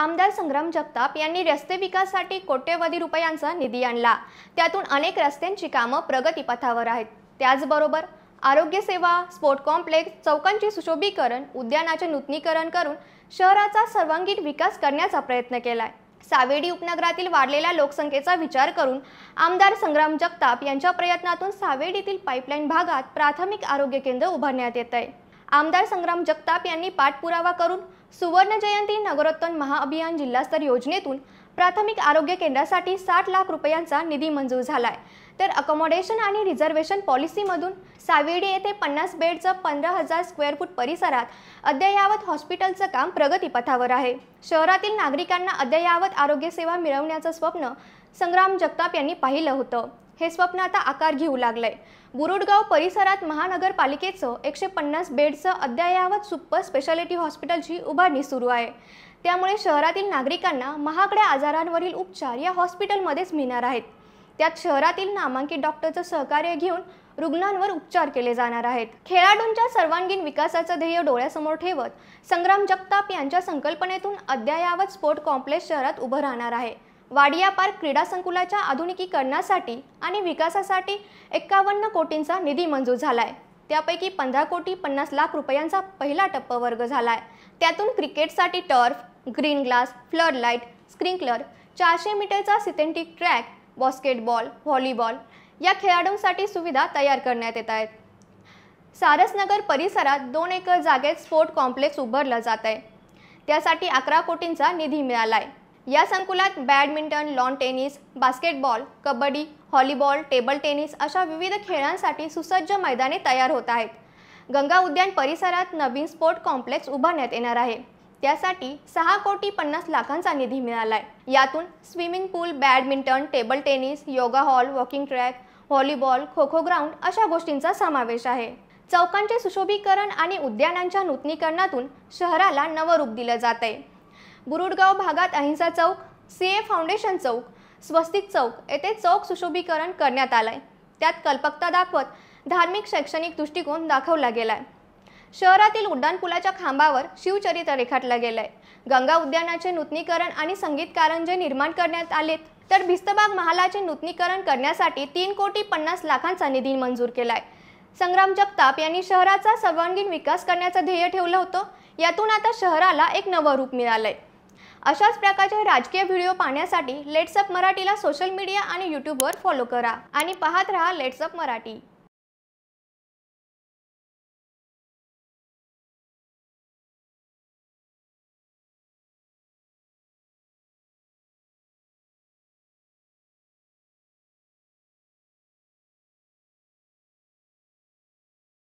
आमदार संग्राम जगताप यांनी रस्ते विकासासाठी कोट्यवधी रुपयांचा निधी आणला त्यातून अनेक रस्त्यांची कामं प्रगतीपथावर आहेत त्याचबरोबर आरोग्यसेवा स्पोर्ट कॉम्प्लेक्स चौकांचे सुशोभीकरण उद्यानाचे नूतनीकरण करून शहराचा सर्वांगीण विकास करण्याचा प्रयत्न केला आहे सावेडी उपनगरातील वाढलेल्या लोकसंख्येचा विचार करून आमदार संग्राम जगताप यांच्या प्रयत्नातून सावेडीतील पाईपलाईन भागात प्राथमिक आरोग्य केंद्र उभारण्यात येत आहे आमदार संग्राम जगताप यांनी पाठपुरावा करून सुवर्ण जयंती नगरोत्तम महाअभियान जिल्हास्तर योजनेतून प्राथमिक आरोग्य केंद्रासाठी साठ लाख रुपयांचा निधी मंजूर झालाय तर अकोमोडेशन आणि रिझर्वेशन पॉलिसीमधून सावेडी येथे पन्नास बेडचं पंधरा हजार स्क्वेअर फूट परिसरात अद्ययावत हॉस्पिटलचं काम प्रगतीपथावर आहे शहरातील नागरिकांना अद्ययावत आरोग्यसेवा मिळवण्याचं स्वप्न संग्राम जगताप यांनी पाहिलं होतं हे स्वप्न आता आकार घेऊ लागलंय बुरुडगाव परिसरात महानगरपालिकेचं एकशे पन्नास बेडचं अद्ययावत सुपर स्पेशालिटी हॉस्पिटलची उभारणी सुरू आहे त्यामुळे शहरातील नागरिकांना महागड्या आजारांवरील उपचार या हॉस्पिटलमध्येच मिळणार आहेत त्यात शहरातील नामांकित डॉक्टरचं सहकार्य घेऊन रुग्णांवर उपचार केले जाणार आहेत खेळाडूंच्या सर्वांगीण विकासाचं ध्येय डोळ्यासमोर ठेवत संग्राम जगताप यांच्या संकल्पनेतून अद्ययावत स्पोर्ट कॉम्प्लेक्स शहरात उभं राहणार आहे वाडिया पार्क क्रीडा संकुलाच्या आधुनिकीकरणासाठी आणि विकासासाठी एक्कावन्न कोटींचा निधी मंजूर झाला आहे त्यापैकी पंधरा कोटी पन्नास लाख रुपयांचा पहिला टप्पा वर्ग झालाय त्यातून क्रिकेटसाठी turf green glass flood light sprinkler चारशे मीटरचा सिथेंटिक ट्रॅक बॉस्केटबॉल व्हॉलीबॉल या खेळाडूंसाठी सुविधा तयार करण्यात येत आहेत सारसनगर परिसरात दोन एकर जागेत स्पोर्ट कॉम्प्लेक्स उभारलं जात आहे त्यासाठी अकरा कोटींचा निधी मिळाला आहे या संकुलात badminton lawn tennis basketball kabaddi volleyball table tennis अशा विविध खेळांसाठी सुसज्ज मैदाने तयार होत आहेत गंगा उद्यान परिसरात नवीन स्पोर्ट कॉम्प्लेक्स उभारण्यात येणार आहे त्यासाठी सहा कोटी पन्नास लाखांचा निधी मिळालाय यातून swimming pool badminton table tennis yoga hall walking track volleyball kho kho ground अशा गोष्टींचा समावेश आहे चौकांचे सुशोभीकरण आणि उद्यानांच्या नूतनीकरणातून शहराला नवं रूप दिलं जात आहे बुरुडगाव भागात अहिंसा चौक सी ए फाउंडेशन चौक स्वस्तिक चौक येथे चौक सुशोभीकरण करण्यात आलं आहे त्यात कल्पकता दाखवत धार्मिक शैक्षणिक दृष्टिकोन दाखवला गेला आहे शहरातील उड्डाणपुलाच्या खांबावर शिवचरित्र रेखाटलं गेलंय गंगा उद्यानाचे नूतनीकरण आणि संगीत कारंजे निर्माण करण्यात आलेत तर भिस्तबाग महालाचे नूतनीकरण करण्यासाठी तीन कोटी पन्नास लाखांचा निधी मंजूर केलाय संग्राम जगताप यांनी शहराचा सर्वांगीण विकास करण्याचं ध्येय ठेवलं होतं यातून आता शहराला एक नवं रूप मिळालंय अशाच प्रकारचे राजकीय व्हिडिओ पाहण्यासाठी लेट्सअप मराठीला सोशल मीडिया आणि यूट्यूबवर फॉलो करा आणि पाहत रहा लेट्सअप मराठी